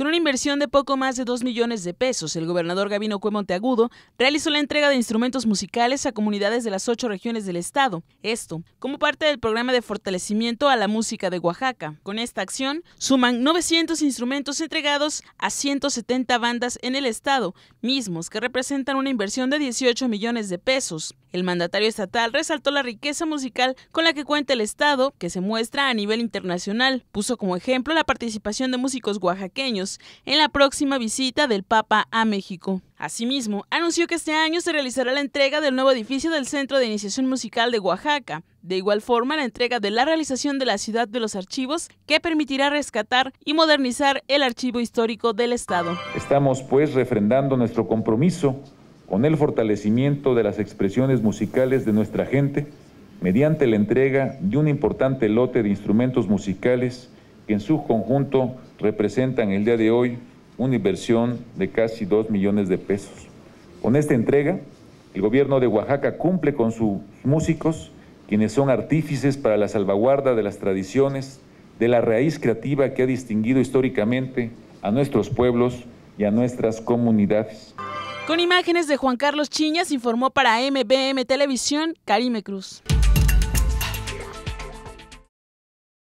Con una inversión de poco más de 2 millones de pesos, el gobernador Gabino Cue Monteagudo realizó la entrega de instrumentos musicales a comunidades de las ocho regiones del estado. Esto, como parte del programa de fortalecimiento a la música de Oaxaca. Con esta acción, suman 900 instrumentos entregados a 170 bandas en el estado, mismos que representan una inversión de 18 millones de pesos. El mandatario estatal resaltó la riqueza musical con la que cuenta el estado, que se muestra a nivel internacional. Puso como ejemplo la participación de músicos oaxaqueños en la próxima visita del Papa a México. Asimismo, anunció que este año se realizará la entrega del nuevo edificio del Centro de Iniciación Musical de Oaxaca, de igual forma la entrega de la realización de la Ciudad de los Archivos, que permitirá rescatar y modernizar el archivo histórico del Estado. Estamos pues refrendando nuestro compromiso con el fortalecimiento de las expresiones musicales de nuestra gente mediante la entrega de un importante lote de instrumentos musicales que en su conjunto representan el día de hoy una inversión de casi 2 millones de pesos. Con esta entrega, el gobierno de Oaxaca cumple con sus músicos, quienes son artífices para la salvaguarda de las tradiciones, de la raíz creativa que ha distinguido históricamente a nuestros pueblos y a nuestras comunidades. Con imágenes de Juan Carlos Chiñas informó para MBM Televisión Karime Cruz.